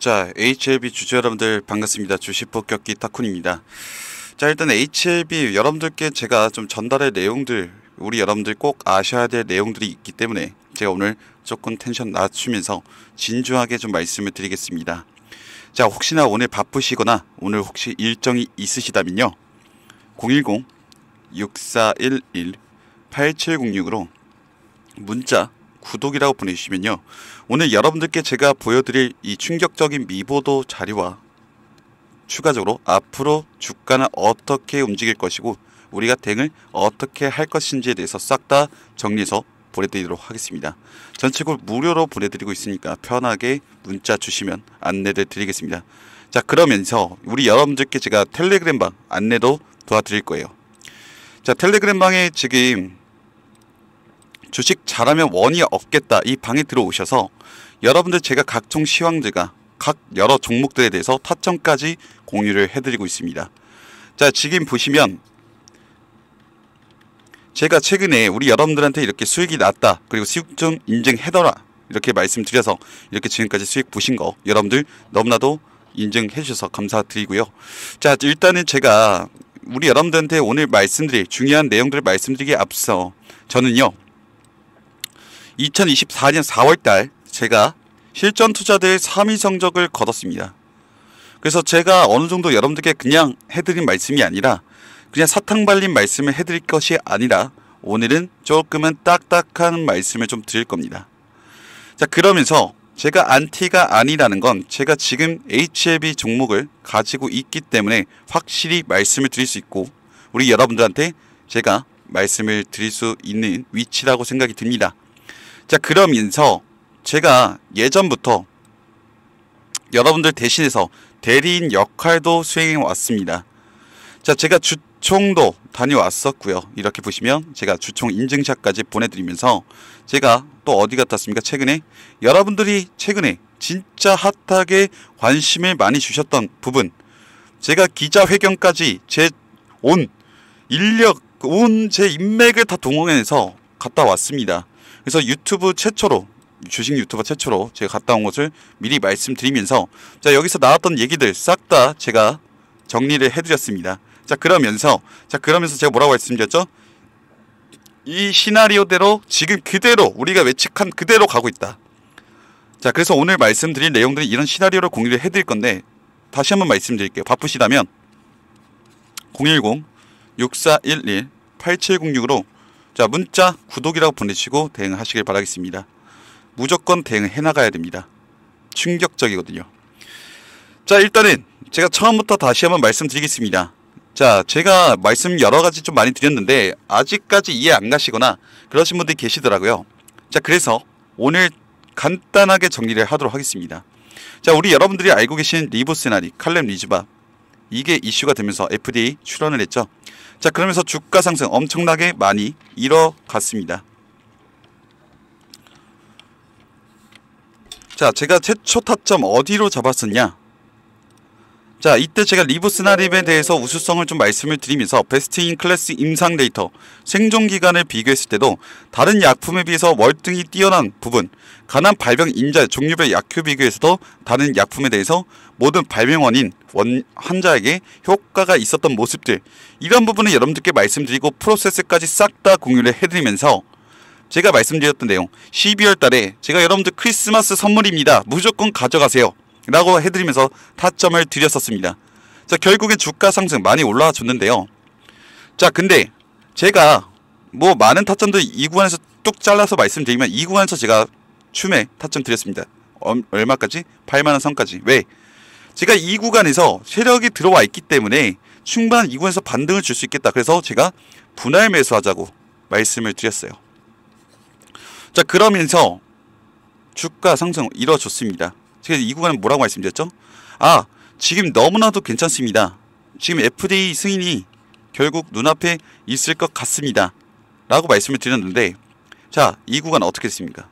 자, HLB 주주 여러분들 반갑습니다. 주식폭격기 타쿤입니다. 자, 일단 HLB 여러분들께 제가 좀전달의 내용들, 우리 여러분들 꼭 아셔야 될 내용들이 있기 때문에 제가 오늘 조금 텐션 낮추면서 진중하게 좀 말씀을 드리겠습니다. 자, 혹시나 오늘 바쁘시거나 오늘 혹시 일정이 있으시다면요. 010-6411-8706으로 문자 구독이라고 보내주시면요. 오늘 여러분들께 제가 보여드릴 이 충격적인 미보도 자료와 추가적으로 앞으로 주가는 어떻게 움직일 것이고 우리가 대응을 어떻게 할 것인지에 대해서 싹 다 정리해서 보내드리도록 하겠습니다. 전체골 무료로 보내드리고 있으니까 편하게 문자 주시면 안내를 드리겠습니다. 자 그러면서 우리 여러분들께 제가 텔레그램방 안내도 도와드릴 거예요. 자 텔레그램방에 지금 주식 잘하면 원이 없겠다 이 방에 들어오셔서 여러분들 제가 각종 시황제가 각 여러 종목들에 대해서 타점까지 공유를 해드리고 있습니다. 자 지금 보시면 제가 최근에 우리 여러분들한테 이렇게 수익이 났다 그리고 수익 좀 인증해더라 이렇게 말씀드려서 이렇게 지금까지 수익 보신 거 여러분들 너무나도 인증해 주셔서 감사드리고요. 자 일단은 제가 우리 여러분들한테 오늘 말씀드릴 중요한 내용들을 말씀드리기 에 앞서 저는요 2024년 4월달 제가 실전 투자들 3위 성적을 거뒀습니다. 그래서 제가 어느 정도 여러분들께 그냥 해드린 말씀이 아니라 그냥 사탕 발린 말씀을 해드릴 것이 아니라 오늘은 조금은 딱딱한 말씀을 좀 드릴 겁니다. 자 그러면서 제가 안티가 아니라는 건 제가 지금 HLB 종목을 가지고 있기 때문에 확실히 말씀을 드릴 수 있고 우리 여러분들한테 제가 말씀을 드릴 수 있는 위치라고 생각이 듭니다. 자 그러면서 제가 예전부터 여러분들 대신해서 대리인 역할도 수행해 왔습니다. 자 제가 주총도 다녀왔었고요. 이렇게 보시면 제가 주총 인증샷까지 보내드리면서 제가 또 어디 갔었습니까? 최근에 여러분들이 최근에 진짜 핫하게 관심을 많이 주셨던 부분 제가 기자회견까지 제 온 인력 온 제 인맥을 다 동원해서 갔다 왔습니다. 그래서 유튜브 최초로 주식 유튜버 최초로 제가 갔다 온 것을 미리 말씀드리면서 자 여기서 나왔던 얘기들 싹 다 제가 정리를 해드렸습니다. 자 그러면서 자 그러면서 제가 뭐라고 말씀드렸죠? 이 시나리오대로 지금 그대로 우리가 외측한 그대로 가고 있다. 자 그래서 오늘 말씀드릴 내용들은 이런 시나리오를 공유를 해드릴 건데 다시 한번 말씀드릴게요. 바쁘시다면 010 6411 8706으로 자, 문자 구독이라고 보내시고 대응하시길 바라겠습니다. 무조건 대응해 나가야 됩니다. 충격적이거든요. 자, 일단은 제가 처음부터 다시 한번 말씀드리겠습니다. 자, 제가 말씀 여러 가지 좀 많이 드렸는데 아직까지 이해 안 가시거나 그러신 분들이 계시더라고요. 자, 그래서 오늘 간단하게 정리를 하도록 하겠습니다. 자, 우리 여러분들이 알고 계신 리보스나리, 칼렘 리즈바 이게 이슈가 되면서 FDA 출원을 했죠. 자, 그러면서 주가 상승 엄청나게 많이 일어갔습니다. 자, 제가 최초 타점 어디로 잡았었냐? 자 이때 제가 리브스나립에 대해서 우수성을 좀 말씀을 드리면서 베스트인 클래스 임상 데이터 생존 기간을 비교했을 때도 다른 약품에 비해서 월등히 뛰어난 부분 가난 발병 인자 종류별 약효 비교에서도 다른 약품에 대해서 모든 발병 원인 원, 환자에게 효과가 있었던 모습들 이런 부분을 여러분들께 말씀드리고 프로세스까지 싹 다 공유를 해드리면서 제가 말씀드렸던 내용 12월 달에 제가 여러분들 크리스마스 선물입니다 무조건 가져가세요 라고 해드리면서 타점을 드렸었습니다. 자, 결국에 주가 상승 많이 올라와 줬는데요. 자, 근데 제가 뭐 많은 타점도 2구간에서 뚝 잘라서 말씀드리면 2구간에서 제가 춤에 타점 드렸습니다. 얼마까지? 8만원 선까지. 왜? 제가 2구간에서 세력이 들어와 있기 때문에 충분한 2구간에서 반등을 줄 수 있겠다. 그래서 제가 분할 매수하자고 말씀을 드렸어요. 자, 그러면서 주가 상승 이뤄졌습니다. 제가 이구간은 뭐라고 말씀드렸죠? 아 지금 너무나도 괜찮습니다. 지금 FDA 승인이 결국 눈앞에 있을 것 같습니다. 라고 말씀을 드렸는데 자이 구간 어떻게 됐습니까?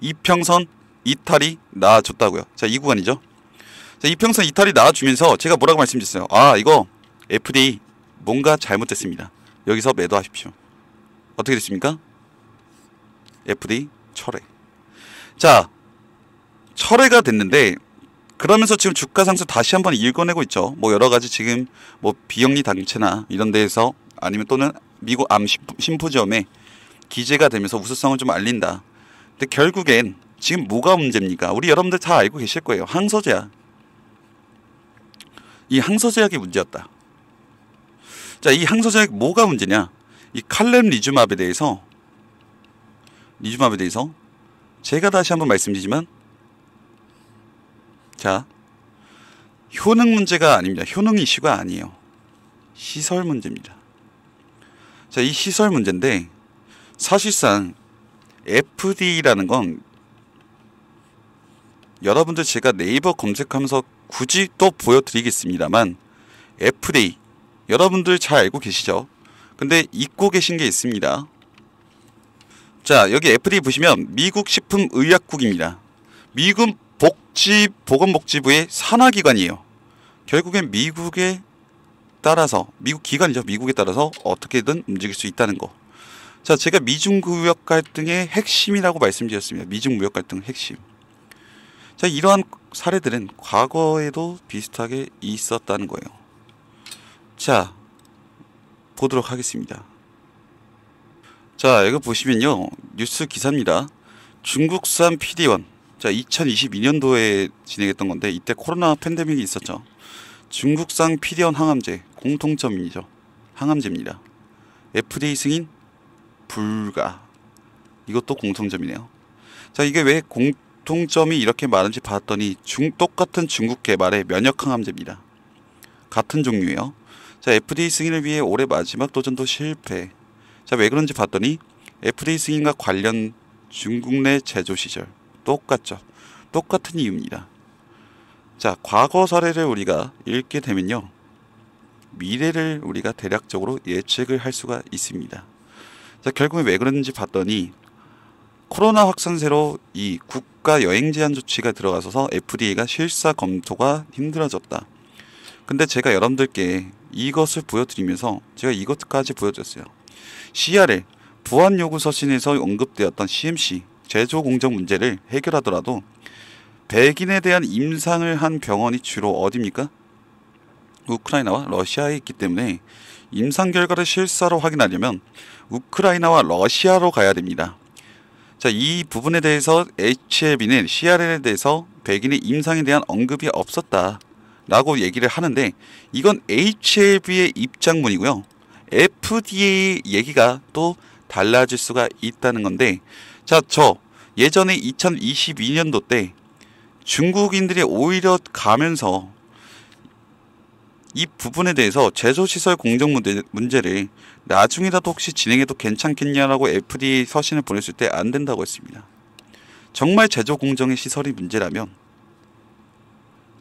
이평선 이탈이 나아졌다고요. 자이 구간이죠. 자 이평선 이탈이 나아주면서 제가 뭐라고 말씀드렸어요? 아 이거 FDA 뭔가 잘못됐습니다. 여기서 매도하십시오. 어떻게 됐습니까? FD 철회. 자, 철회가 됐는데 그러면서 지금 주가 상승 다시 한번 일궈내고 있죠. 뭐 여러 가지 지금 뭐 비영리 단체나 이런 데에서 아니면 또는 미국 암 심포지엄에 기재가 되면서 우수성을 좀 알린다. 근데 결국엔 지금 뭐가 문제입니까? 우리 여러분들 다 알고 계실 거예요. 항소제약. 이 항소제약이 문제였다. 자, 이 항소제약 뭐가 문제냐? 이 칼렘 리주마에 대해서 리주마에 대해서 제가 다시 한번 말씀드리지만 자, 효능 문제가 아닙니다. 효능 이슈가 아니에요. 시설 문제입니다. 자, 이 시설 문제인데 사실상 FD라는 건 여러분들 제가 네이버 검색하면서 굳이 또 보여드리겠습니다만 f d 여러분들 잘 알고 계시죠? 근데 잊고 계신 게 있습니다. 자 여기 f d 보시면 미국 식품의약국입니다. 미국 복지 보건복지부의 산하기관이에요. 결국엔 미국에 따라서 미국 기관이죠. 미국에 따라서 어떻게든 움직일 수 있다는 거. 자, 제가 미중 무역 갈등의 핵심이라고 말씀드렸습니다. 미중 무역 갈등 핵심. 자, 이러한 사례들은 과거에도 비슷하게 있었다는 거예요. 자, 보도록 하겠습니다. 자, 이거 보시면요. 뉴스 기사입니다. 중국산 피디원 자 2022년도에 진행했던 건데 이때 코로나 팬데믹이 있었죠. 중국산 피디언 항암제 공통점이죠. 항암제입니다. FDA 승인 불가. 이것도 공통점이네요. 자 이게 왜 공통점이 이렇게 많은지 봤더니 중 똑같은 중국 개발의 면역 항암제입니다. 같은 종류예요. 자 FDA 승인을 위해 올해 마지막 도전도 실패. 자 왜 그런지 봤더니 FDA 승인과 관련 중국 내 제조 시절 똑같죠. 똑같은 이유입니다. 자, 과거 사례를 우리가 읽게 되면요. 미래를 우리가 대략적으로 예측을 할 수가 있습니다. 자, 결국에 왜그는지 봤더니 코로나 확산세로 이 국가 여행 제한 조치가 들어가서 FDA가 실사 검토가 힘들어졌다. 근데 제가 여러분들께 이것을 보여드리면서 제가 이것까지 보여줬어요. CRL, 부안 요구서 신에서 언급되었던 CMC, 제조 공정 문제를 해결하더라도 백인에 대한 임상을 한 병원이 주로 어디입니까? 우크라이나와 러시아에 있기 때문에 임상 결과를 실사로 확인하려면 우크라이나와 러시아로 가야 됩니다. 자, 이 부분에 대해서 HLB는 CRL에 대해서 백인의 임상에 대한 언급이 없었다. 라고 얘기를 하는데 이건 HLB의 입장문이고요. FDA 얘기가 또 달라질 수가 있다는 건데 자, 저 예전에 2022년도 때 중국인들이 오히려 가면서 이 부분에 대해서 제조시설 공정 문제, 를 나중이라도 혹시 진행해도 괜찮겠냐라고 FDA 서신을 보냈을 때 안 된다고 했습니다. 정말 제조 공정의 시설이 문제라면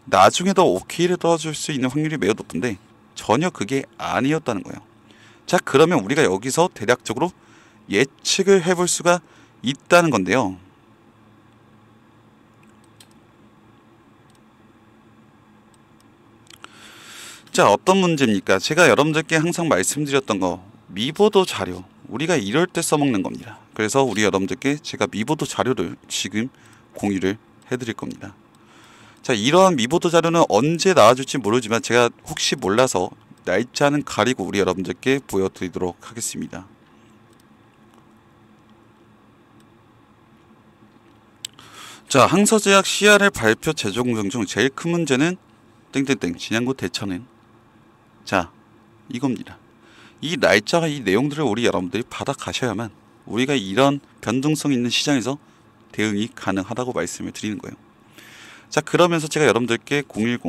나중에 더 오케이를 떠줄 수 있는 확률이 매우 높은데 전혀 그게 아니었다는 거예요. 자 그러면 우리가 여기서 대략적으로 예측을 해볼 수가 있다는 건데요. 자, 어떤 문제입니까? 제가 여러분들께 항상 말씀드렸던 거 미보도 자료 우리가 이럴 때 써먹는 겁니다. 그래서 우리 여러분들께 제가 미보도 자료를 지금 공유를 해드릴 겁니다. 자, 이러한 미보도 자료는 언제 나와줄지 모르지만 제가 혹시 몰라서 날짜는 가리고 우리 여러분들께 보여드리도록 하겠습니다. 자, 항서제약 CR의 발표 제조 공정 중 제일 큰 문제는 땡땡땡 진양구대천는 자, 이겁니다. 이 날짜와 이 내용들을 우리 여러분들이 받아 가셔야만 우리가 이런 변동성 있는 시장에서 대응이 가능하다고 말씀을 드리는 거예요. 자, 그러면서 제가 여러분들께 010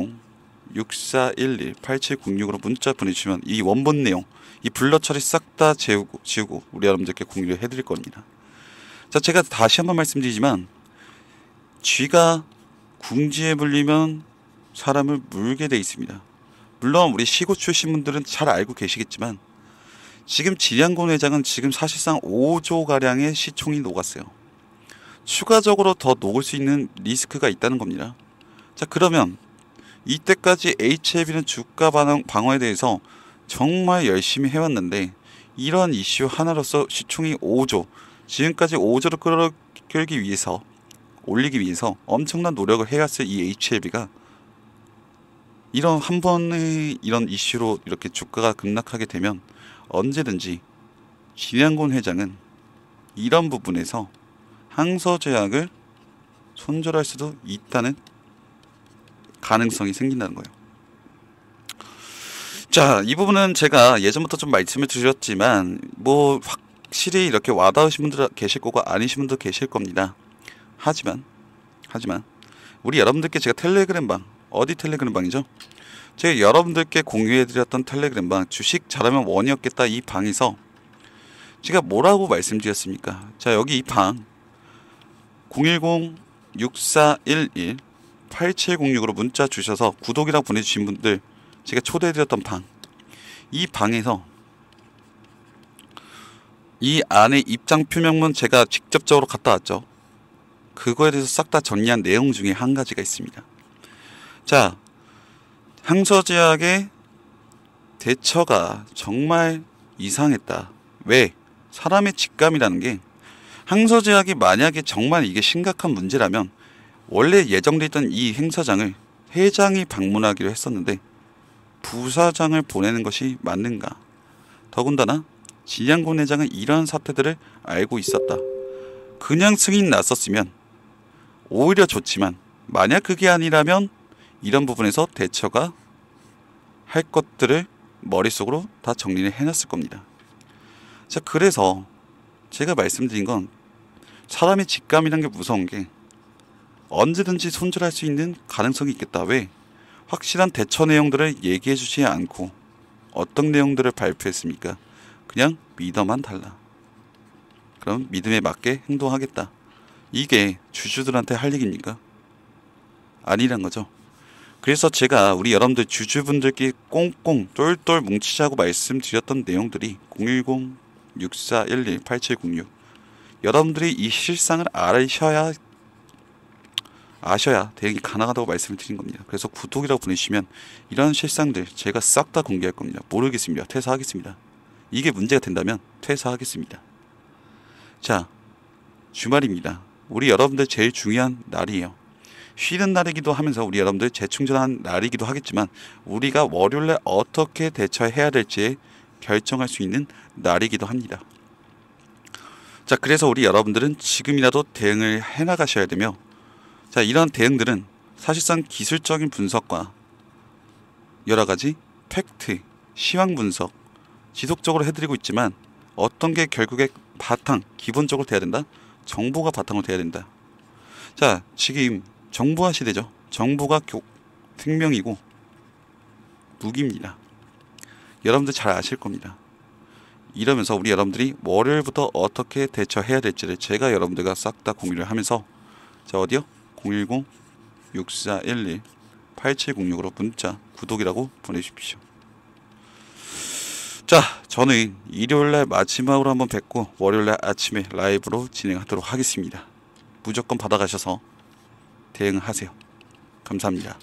6411-8706으로 문자 보내주시면 이 원본 내용, 이 블러 처리 싹 다 지우고 우리 여러분들께 공유를 해드릴 겁니다. 자, 제가 다시 한번 말씀드리지만 쥐가 궁지에 물리면 사람을 물게 돼 있습니다. 물론 우리 시골 출신 분들은 잘 알고 계시겠지만 지금 지량곤 회장은 지금 사실상 5조 가량의 시총이 녹았어요. 추가적으로 더 녹을 수 있는 리스크가 있다는 겁니다. 자 그러면 이때까지 HLB는 주가 방어에 대해서 정말 열심히 해왔는데 이러한 이슈 하나로서 시총이 5조 지금까지 5조를 끌기 위해서 올리기 위해서 엄청난 노력을 해왔을 이 HLB가 이런 한 번의 이런 이슈로 이렇게 주가가 급락하게 되면 언제든지 진양곤 회장은 이런 부분에서 항서제약을 손절할 수도 있다는 가능성이 생긴다는 거예요. 자, 이 부분은 제가 예전부터 좀 말씀을 드렸지만 뭐 확실히 이렇게 와닿으신 분들 계실 거고 아니신 분도 계실 겁니다. 하지만 하지만 우리 여러분들께 제가 텔레그램 방 어디 텔레그램 방이죠? 제가 여러분들께 공유해드렸던 텔레그램 방 주식 잘하면 원이었겠다 이 방에서 제가 뭐라고 말씀드렸습니까? 자 여기 이 방 010-6411-8706으로 문자 주셔서 구독이랑 보내주신 분들 제가 초대해드렸던 방 이 방에서 이 안에 입장 표명문 제가 직접적으로 갖다 왔죠. 그거에 대해서 싹 다 정리한 내용 중에 한 가지가 있습니다. 자, 항서제약의 대처가 정말 이상했다. 왜? 사람의 직감이라는 게 항서제약이 만약에 정말 이게 심각한 문제라면 원래 예정돼 있던 이 행사장을 회장이 방문하기로 했었는데 부사장을 보내는 것이 맞는가? 더군다나 진양곤 회장은 이러한 사태들을 알고 있었다. 그냥 승인 났었으면 오히려 좋지만 만약 그게 아니라면 이런 부분에서 대처가 할 것들을 머릿속으로 다 정리를 해놨을 겁니다. 자, 그래서 제가 말씀드린 건 사람의 직감이란 게 무서운 게 언제든지 손절할 수 있는 가능성이 있겠다. 왜? 확실한 대처 내용들을 얘기해 주지 않고 어떤 내용들을 발표했습니까? 그냥 믿어만 달라. 그럼 믿음에 맞게 행동하겠다. 이게 주주들한테 할 얘기입니까? 아니란 거죠. 그래서 제가 우리 여러분들 주주분들께 꽁꽁 똘똘 뭉치자고 말씀드렸던 내용들이 010-6411-8706 여러분들이 이 실상을 아셔야 아셔야 대응이 가능하다고 말씀을 드린 겁니다. 그래서 구독이라고 보내시면 이런 실상들 제가 싹 다 공개할 겁니다. 모르겠습니다. 퇴사하겠습니다. 이게 문제가 된다면 퇴사하겠습니다. 자, 주말입니다. 우리 여러분들 제일 중요한 날이에요. 쉬는 날이기도 하면서 우리 여러분들 재충전한 날이기도 하겠지만 우리가 월요일에 어떻게 대처해야 될지 결정할 수 있는 날이기도 합니다. 자, 그래서 우리 여러분들은 지금이라도 대응을 해 나가셔야 되며 자, 이런 대응들은 사실상 기술적인 분석과 여러 가지 팩트, 시황 분석 지속적으로 해드리고 있지만 어떤 게 결국에 바탕, 기본적으로 돼야 된다? 정부가 바탕으로 돼야 된다. 자, 지금 정부화 시대죠. 정부가 교, 생명이고 무기입니다. 여러분들 잘 아실 겁니다. 이러면서 우리 여러분들이 월요일부터 어떻게 대처해야 될지를 제가 여러분들과 싹 다 공유를 하면서 자 어디요? 010 6411 8706으로 문자 구독이라고 보내주십시오. 자, 저는 일요일날 마지막으로 한번 뵙고 월요일날 아침에 라이브로 진행하도록 하겠습니다. 무조건 받아가셔서 대응하세요. 감사합니다.